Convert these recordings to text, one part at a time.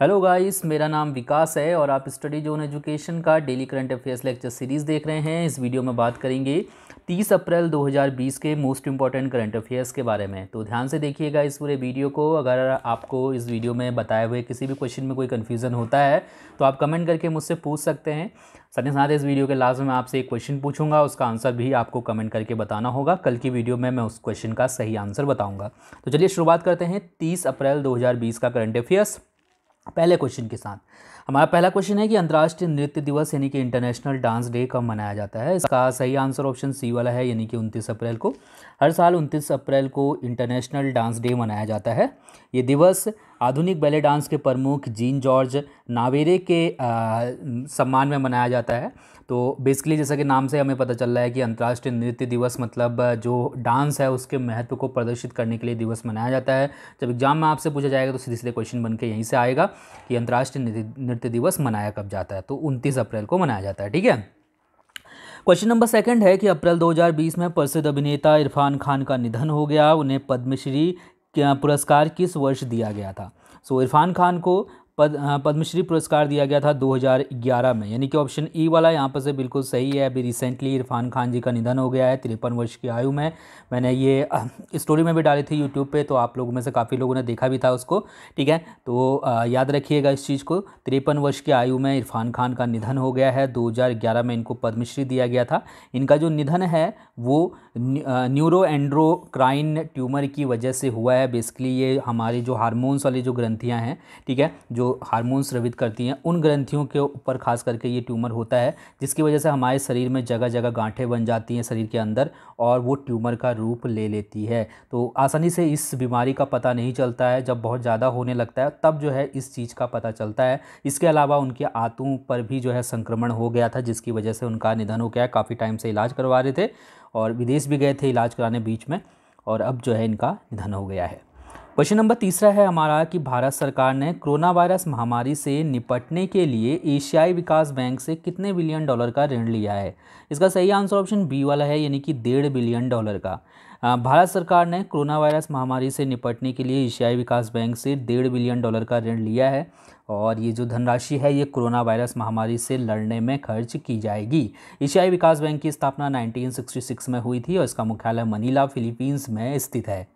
hello guys मेरा नाम विकास है और आप स्टडी जोन एजुकेशन का daily current affairs lecture series देख रहे हैं इस वीडियो में बात करेंगे 30 अप्रैल 2020 के मोस्ट इंपॉर्टेंट करंट अफेयर्स के बारे में तो ध्यान से देखिएगा इस पूरे वीडियो को अगर आपको इस वीडियो में बताए हुए किसी भी क्वेश्चन में कोई कन्फ्यूज़न होता है तो आप कमेंट करके मुझसे पूछ सकते हैं साथ ही साथ इस वीडियो के लास्ट में आपसे एक क्वेश्चन पूछूंगा उसका आंसर भी आपको कमेंट करके बताना होगा कल की वीडियो में मैं उस क्वेश्चन का सही आंसर बताऊँगा तो चलिए शुरुआत करते हैं तीस अप्रैल दो का करंट अफेयर्स पहले क्वेश्चन के साथ हमारा पहला क्वेश्चन है कि अंतर्राष्ट्रीय नृत्य दिवस यानी कि इंटरनेशनल डांस डे कब मनाया जाता है इसका सही आंसर ऑप्शन सी वाला है यानी कि 29 अप्रैल को हर साल 29 अप्रैल को इंटरनेशनल डांस डे मनाया जाता है ये दिवस आधुनिक बैले डांस के प्रमुख जीन जॉर्ज नावेरे के आ, सम्मान में मनाया जाता है तो बेसिकली जैसा कि नाम से हमें पता चल रहा है कि अंतर्राष्ट्रीय नृत्य दिवस मतलब जो डांस है उसके महत्व को प्रदर्शित करने के लिए दिवस मनाया जाता है जब एग्जाम में आपसे पूछा जाएगा तो सीधे सीधे क्वेश्चन बन के यहीं से आएगा कि अंतर्राष्ट्रीय नृत्य दिवस मनाया कब जाता है तो उनतीस अप्रैल को मनाया जाता है ठीक है क्वेश्चन नंबर सेकंड है कि अप्रैल 2020 में प्रसिद्ध अभिनेता इरफान खान का निधन हो गया उन्हें पद्मश्री पुरस्कार किस वर्ष दिया गया था सो so, इरफान खान को पद हाँ, पद्मश्री पुरस्कार दिया गया था 2011 में यानी कि ऑप्शन ई e वाला यहाँ पर से बिल्कुल सही है अभी रिसेंटली इरफान खान जी का निधन हो गया है तिरपन वर्ष की आयु में मैंने ये स्टोरी में भी डाली थी यूट्यूब पे तो आप लोगों में से काफ़ी लोगों ने देखा भी था उसको ठीक है तो आ, याद रखिएगा इस चीज़ को तिरपन वर्ष की आयु में इरफान खान का निधन हो गया है दो में इनको पद्मश्री दिया गया था इनका जो निधन है वो न्यूरो एंड्रोक्राइन ट्यूमर की वजह से हुआ है बेसिकली ये हमारी जो हारमोन्स वाली जो ग्रंथियाँ हैं ठीक है जो जो स्रवित रवित करती हैं उन ग्रंथियों के ऊपर खास करके ये ट्यूमर होता है जिसकी वजह से हमारे शरीर में जगह जगह गांठें बन जाती हैं शरीर के अंदर और वो ट्यूमर का रूप ले लेती है तो आसानी से इस बीमारी का पता नहीं चलता है जब बहुत ज़्यादा होने लगता है तब जो है इस चीज़ का पता चलता है इसके अलावा उनके आँतों पर भी जो है संक्रमण हो गया था जिसकी वजह से उनका निधन हो गया काफ़ी टाइम से इलाज करवा रहे थे और विदेश भी गए थे इलाज कराने बीच में और अब जो है इनका निधन हो गया है क्वेश्चन नंबर तीसरा है हमारा कि भारत सरकार ने कोरोना वायरस महामारी से निपटने के लिए एशियाई विकास बैंक से कितने बिलियन डॉलर का ऋण लिया है इसका सही आंसर ऑप्शन बी वाला है यानी कि डेढ़ बिलियन डॉलर का भारत सरकार ने कोरोना वायरस महामारी से निपटने के लिए एशियाई विकास बैंक से डेढ़ बिलियन डॉलर का ऋण लिया है और ये जो धनराशि है ये कोरोना वायरस महामारी से लड़ने में खर्च की जाएगी एशियाई विकास बैंक की स्थापना 1966 में हुई थी और इसका मुख्यालय मनीला फिलीपींस में स्थित है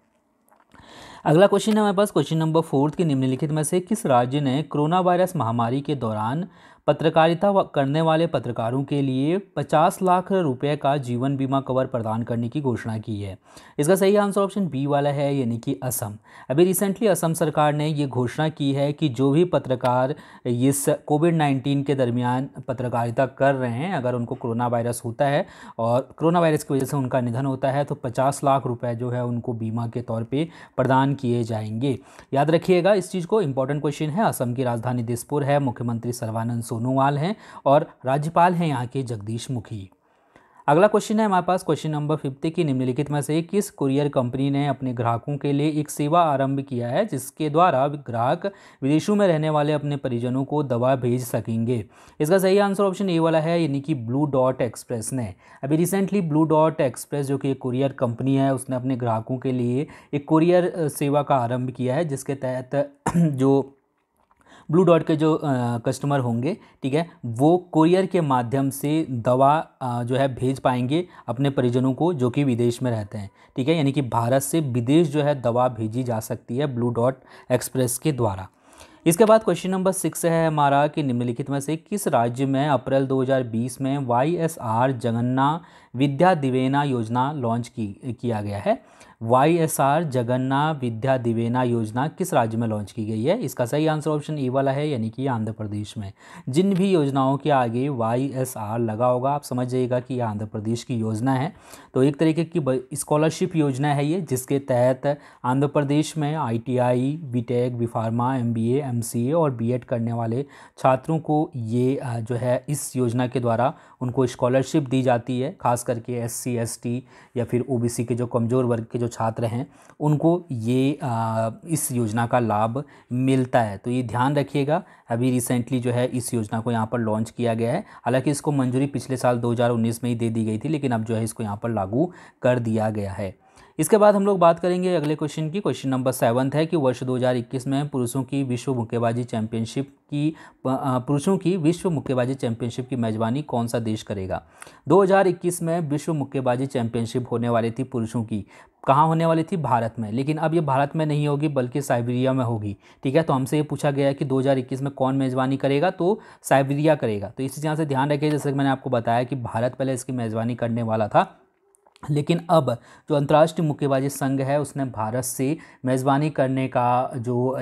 अगला क्वेश्चन है हमारे पास क्वेश्चन नंबर फोर्थ के निम्नलिखित में से किस राज्य ने कोरोना वायरस महामारी के दौरान पत्रकारिता करने वाले पत्रकारों के लिए 50 लाख रुपए का जीवन बीमा कवर प्रदान करने की घोषणा की है इसका सही आंसर ऑप्शन बी वाला है यानी कि असम अभी रिसेंटली असम सरकार ने ये घोषणा की है कि जो भी पत्रकार इस कोविड नाइन्टीन के दरमियान पत्रकारिता कर रहे हैं अगर उनको कोरोना वायरस होता है और कोरोना वायरस की वजह से उनका निधन होता है तो पचास लाख रुपये जो है उनको बीमा के तौर पर प्रदान किए जाएंगे याद रखिएगा इस चीज़ को इंपॉर्टेंट क्वेश्चन है असम की राजधानी दिसपुर है मुख्यमंत्री सर्वानंद सोनोवाल हैं और राज्यपाल हैं यहाँ के जगदीश मुखी अगला क्वेश्चन है हमारे पास क्वेश्चन नंबर फिफ्टी की निम्नलिखित में से किस कुरियर कंपनी ने अपने ग्राहकों के लिए एक सेवा आरंभ किया है जिसके द्वारा ग्राहक विदेशों में रहने वाले अपने परिजनों को दवा भेज सकेंगे इसका सही आंसर ऑप्शन ए वाला है यानी कि ब्लू डॉट एक्सप्रेस ने अभी रिसेंटली ब्लू डॉट एक्सप्रेस जो कि एक कुरियर कंपनी है उसने अपने ग्राहकों के लिए एक कुरियर सेवा का आरम्भ किया है जिसके तहत जो ब्लू डॉट के जो कस्टमर होंगे ठीक है वो कोरियर के माध्यम से दवा जो है भेज पाएंगे अपने परिजनों को जो कि विदेश में रहते हैं ठीक है यानी कि भारत से विदेश जो है दवा भेजी जा सकती है ब्लू डॉट एक्सप्रेस के द्वारा इसके बाद क्वेश्चन नंबर सिक्स है हमारा कि निम्नलिखित में से किस राज्य में अप्रैल 2020 में Y S R Jaganna Vidya Deevena योजना लॉन्च की किया गया है Y S R Jaganna Vidya Deevena योजना किस राज्य में लॉन्च की गई है इसका सही आंसर ऑप्शन ए वाला है यानी कि आंध्र प्रदेश में जिन भी योजनाओं के आगे वाई एस आर लगा होगा आप समझ जाइएगा कि यह आंध्र प्रदेश की योजना है तो एक तरीके की स्कॉलरशिप योजना है ये जिसके तहत आंध्र प्रदेश में I T I B Tech B Pharma M B A M C A और बी एड करने वाले छात्रों को ये जो है इस योजना के द्वारा उनको स्कॉलरशिप दी जाती है खास खास करके एस सी एस टी या फिर ओ बी सी के जो कमज़ोर वर्ग के जो छात्र हैं उनको ये आ, इस योजना का लाभ मिलता है तो ये ध्यान रखिएगा अभी रिसेंटली जो है इस योजना को यहाँ पर लॉन्च किया गया है हालांकि इसको मंजूरी पिछले साल 2019 में ही दे दी गई थी लेकिन अब जो है इसको यहाँ पर लागू कर दिया गया है इसके बाद हम लोग बात करेंगे अगले क्वेश्चन की क्वेश्चन नंबर सेवन्थ है कि वर्ष 2021 में पुरुषों की विश्व मुक्केबाजी चैंपियनशिप की पुरुषों की विश्व मुक्केबाजी चैंपियनशिप की मेज़बानी कौन सा देश करेगा 2021 में विश्व मुक्केबाजी चैंपियनशिप होने वाली थी पुरुषों की कहाँ होने वाली थी भारत में लेकिन अब ये भारत में नहीं होगी बल्कि साइबेरिया में होगी ठीक है तो हमसे ये पूछा गया है कि 2021 में कौन मेज़बानी करेगा तो साइबेरिया करेगा तो इसी तरह से ध्यान रखिए जैसे कि मैंने आपको बताया कि भारत पहले इसकी मेज़बानी करने वाला था लेकिन अब जो अंतर्राष्ट्रीय मुक्केबाजी संघ है उसने भारत से मेज़बानी करने का जो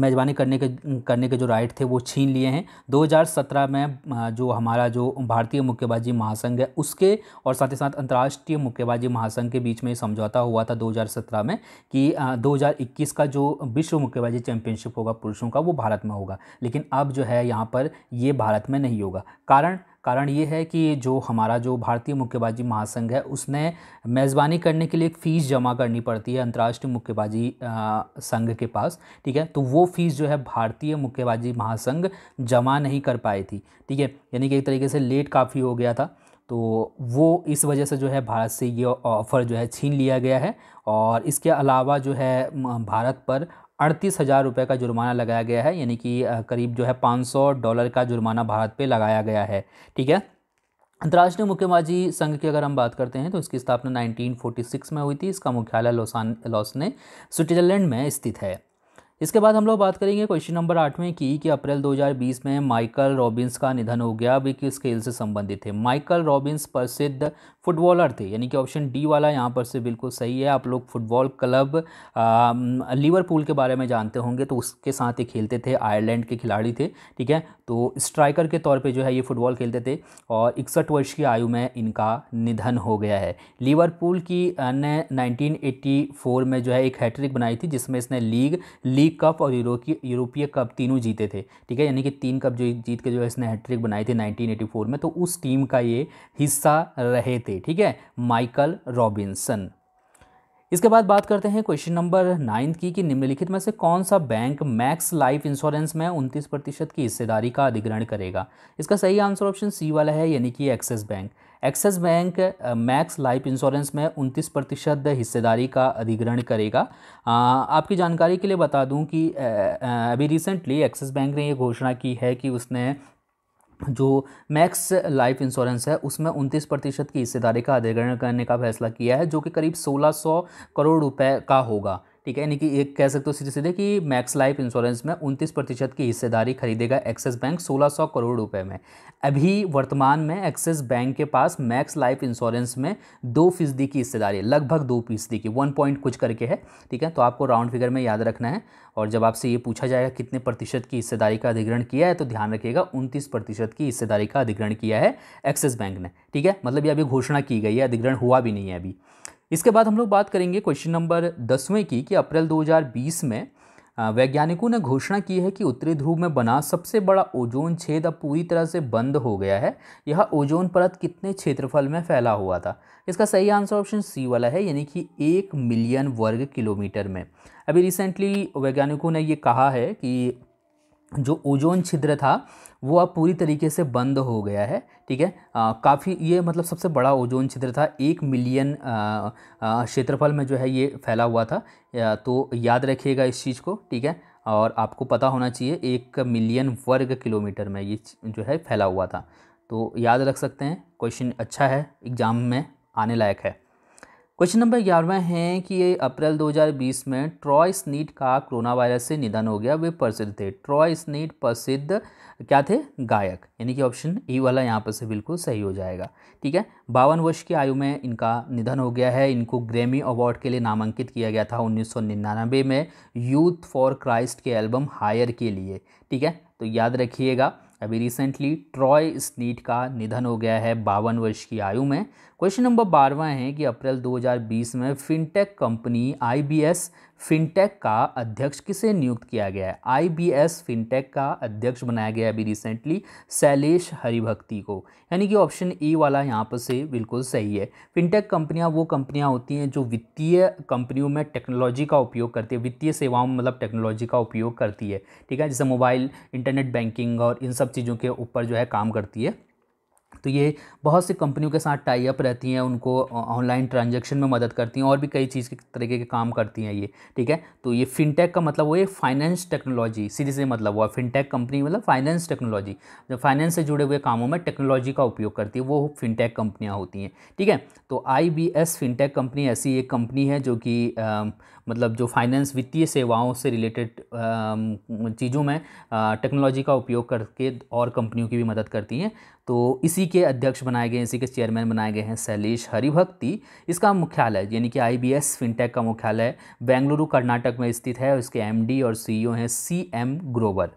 मेज़बानी करने के करने के जो राइट थे वो छीन लिए हैं 2017 में जो हमारा जो भारतीय मुक्केबाजी महासंघ है उसके और साथ ही साथ अंतर्राष्ट्रीय मुक्केबाजी महासंघ के बीच में समझौता हुआ था 2017 में कि 2021 का जो विश्व मुक्केबाजी चैम्पियनशिप होगा पुरुषों का वो भारत में होगा लेकिन अब जो है यहाँ पर ये भारत में नहीं होगा कारण कारण ये है कि जो हमारा जो भारतीय मुक्केबाजी महासंघ है उसने मेज़बानी करने के लिए एक फ़ीस जमा करनी पड़ती है अंतर्राष्ट्रीय मुक्केबाजी संघ के पास ठीक है तो वो फ़ीस जो है भारतीय मुक्केबाजी महासंघ जमा नहीं कर पाई थी ठीक है यानी कि एक तरीके से लेट काफ़ी हो गया था तो वो इस वजह से जो है भारत से ये ऑफ़र जो है छीन लिया गया है और इसके अलावा जो है भारत पर अड़तीस हज़ार रुपये का जुर्माना लगाया गया है यानी कि करीब जो है पाँच सौ डॉलर का जुर्माना भारत पे लगाया गया है ठीक है अंतर्राष्ट्रीय मुक्केबाजी संघ की अगर हम बात करते हैं तो इसकी स्थापना 1946 में हुई थी इसका मुख्यालय लोसान लॉस ने स्विट्ज़रलैंड में स्थित है इसके बाद हम लोग बात करेंगे क्वेश्चन नंबर आठवें की कि अप्रैल 2020 में माइकल रॉबिन्स का निधन हो गया अभी किस खेल से संबंधित थे माइकल रॉबिन्स प्रसिद्ध फुटबॉलर थे यानी कि ऑप्शन डी वाला यहाँ पर से बिल्कुल सही है आप लोग फुटबॉल क्लब लिवरपूल के बारे में जानते होंगे तो उसके साथ ही खेलते थे आयरलैंड के खिलाड़ी थे ठीक है तो स्ट्राइकर के तौर पर जो है ये फुटबॉल खेलते थे और इकसठ वर्ष की आयु में इनका निधन हो गया है लिवरपूल की ने नाइनटीन में जो है एक हैट्रिक बनाई थी जिसमें इसने लीग लीग लीग कप और यूरो यूरोपीय कप तीनों जीते थे ठीक है यानी कि तीन कप जो जीत के जो है इसने हैट्रिक बनाई थी 1984 में तो उस टीम का ये हिस्सा रहे थे ठीक है माइकल रॉबिन्सन इसके बाद बात करते हैं क्वेश्चन नंबर नाइन्थ की कि निम्नलिखित में से कौन सा बैंक मैक्स लाइफ इंश्योरेंस में उनतीस प्रतिशत की हिस्सेदारी का अधिग्रहण करेगा इसका सही आंसर ऑप्शन सी वाला है यानी कि Axis Bank Axis Bank Max Life insurance में उनतीस प्रतिशत हिस्सेदारी का अधिग्रहण करेगा आ, आपकी जानकारी के लिए बता दूं कि अभी रिसेंटली एक्सिस बैंक ने यह घोषणा की है कि उसने जो मैक्स लाइफ इंश्योरेंस है उसमें उनतीस प्रतिशत की हिस्सेदारी का अधिग्रहण करने का फैसला किया है जो कि करीब सोलह सौ करोड़ रुपए का होगा ठीक है यानी कि एक कह सकते हो सीधे सीधे कि मैक्स लाइफ इंश्योरेंस में उनतीस प्रतिशत की हिस्सेदारी खरीदेगा एक्सिस बैंक 1600 करोड़ रुपए में अभी वर्तमान में एक्सिस बैंक के पास मैक्स लाइफ इंश्योरेंस में दो फीसदी की हिस्सेदारी है लगभग दो फीसदी की वन पॉइंट कुछ करके है ठीक है तो आपको राउंड फिगर में याद रखना है और जब आपसे ये पूछा जाएगा कितने प्रतिशत की हिस्सेदारी का अधिग्रहण किया है तो ध्यान रखिएगा उनतीस प्रतिशत की हिस्सेदारी का अधिग्रहण किया है एक्सिस बैंक ने ठीक है मतलब ये अभी घोषणा की गई है अधिग्रहण हुआ भी नहीं है अभी इसके बाद हम लोग बात करेंगे क्वेश्चन नंबर दसवें की कि अप्रैल 2020 में वैज्ञानिकों ने घोषणा की है कि उत्तरी ध्रुव में बना सबसे बड़ा ओजोन छेद अब पूरी तरह से बंद हो गया है यह ओजोन परत कितने क्षेत्रफल में फैला हुआ था इसका सही आंसर ऑप्शन सी वाला है यानी कि एक मिलियन वर्ग किलोमीटर में अभी रिसेंटली वैज्ञानिकों ने ये कहा है कि जो ओजोन छिद्र था वो अब पूरी तरीके से बंद हो गया है ठीक है काफ़ी ये मतलब सबसे बड़ा ओजोन छिद्र था एक मिलियन क्षेत्रफल में जो है ये फैला हुआ था आ, तो याद रखिएगा इस चीज़ को ठीक है और आपको पता होना चाहिए एक मिलियन वर्ग किलोमीटर में ये जो है फैला हुआ था तो याद रख सकते हैं क्वेश्चन अच्छा है एग्ज़ाम में आने लायक है क्वेश्चन नंबर ग्यारहवा है कि ये अप्रैल 2020 में ट्रॉय स्नीट का कोरोना वायरस से निधन हो गया वे प्रसिद्ध थे ट्रॉय स्नीट प्रसिद्ध क्या थे गायक यानी कि ऑप्शन ई वाला यहाँ पर से बिल्कुल सही हो जाएगा ठीक है बावन वर्ष की आयु में इनका निधन हो गया है इनको ग्रैमी अवार्ड के लिए नामांकित किया गया था उन्नीस में यूथ फॉर क्राइस्ट के एल्बम हायर के लिए ठीक है तो याद रखिएगा अभी रिसेंटली ट्रॉय स्नीट का निधन हो गया है बावन वर्ष की आयु में क्वेश्चन नंबर बारहवा है कि अप्रैल 2020 में फिनटेक कंपनी आईबीएस फिनटेक का अध्यक्ष किसे नियुक्त किया गया है आईबीएस फिनटेक का अध्यक्ष बनाया गया अभी रिसेंटली शैलेश हरिभक्ति को यानी कि ऑप्शन ए वाला यहाँ पर से बिल्कुल सही है फिनटेक कंपनियाँ वो कंपनियाँ होती हैं जो वित्तीय कंपनियों में टेक्नोलॉजी का उपयोग करती है वित्तीय सेवाओं में मतलब टेक्नोलॉजी का उपयोग करती है ठीक है जैसे मोबाइल इंटरनेट बैंकिंग और इन सब चीज़ों के ऊपर जो है काम करती है तो ये बहुत सी कंपनियों के साथ टाई अप रहती हैं उनको ऑनलाइन ट्रांजैक्शन में मदद करती हैं और भी कई चीज़ के तरीके के काम करती हैं ये ठीक है तो ये फिनटेक का मतलब वो ये फाइनेंस टेक्नोलॉजी सीधे से मतलब हुआ फिनटेक कंपनी मतलब फाइनेंस टेक्नोलॉजी जो फाइनेंस से जुड़े हुए कामों में टेक्नोलॉजी का उपयोग करती है वो फिनटेक कंपनियाँ होती हैं ठीक है तो आई फिनटेक कंपनी ऐसी एक कंपनी है जो कि मतलब जो फाइनेंस वित्तीय सेवाओं से रिलेटेड चीज़ों में टेक्नोलॉजी का उपयोग करके और कंपनियों की भी मदद करती हैं तो इसी के अध्यक्ष बनाए गए हैं इसी के चेयरमैन बनाए गए हैं शैलेश हरिभक्ति इसका मुख्यालय यानी कि आईबीएस फिनटेक का मुख्यालय बेंगलुरु कर्नाटक में स्थित है इसके एमडी और सीईओ e हैं सी एम ग्रोवर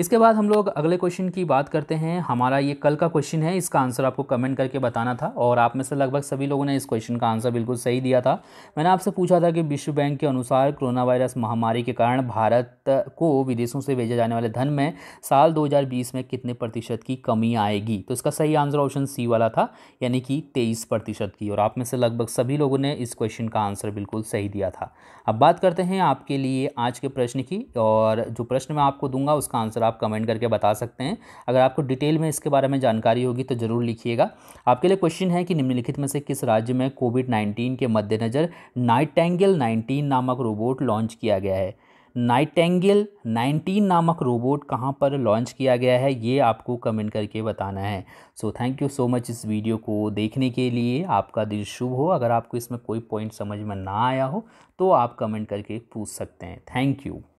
इसके बाद हम लोग अगले क्वेश्चन की बात करते हैं हमारा ये कल का क्वेश्चन है इसका आंसर आपको कमेंट करके बताना था और आप में से लगभग सभी लोगों ने इस क्वेश्चन का आंसर बिल्कुल सही दिया था मैंने आपसे पूछा था कि विश्व बैंक के अनुसार कोरोना वायरस महामारी के कारण भारत को विदेशों से भेजे जाने वाले धन में साल दो में कितने प्रतिशत की कमी आएगी तो इसका सही आंसर ऑप्शन सी वाला था यानी कि तेईस प्रतिशत की और आप में से लगभग सभी लोगों ने इस क्वेश्चन का आंसर बिल्कुल सही दिया था अब बात करते हैं आपके लिए आज के प्रश्न की और जो प्रश्न मैं आपको दूंगा उसका आंसर आप कमेंट करके बता सकते हैं अगर आपको डिटेल में इसके बारे में जानकारी होगी तो ज़रूर लिखिएगा आपके लिए क्वेश्चन है कि निम्नलिखित में से किस राज्य में कोविड नाइन्टीन के मद्देनज़र नाइटेंगल नाइन्टीन नामक रोबोट लॉन्च किया गया है नाइटेंगल 19 नामक रोबोट कहाँ पर लॉन्च किया गया है ये आपको कमेंट करके बताना है so thank you so much इस वीडियो को देखने के लिए आपका दिन शुभ हो अगर आपको इसमें कोई पॉइंट समझ में ना आया हो तो आप कमेंट करके पूछ सकते हैं थैंक यू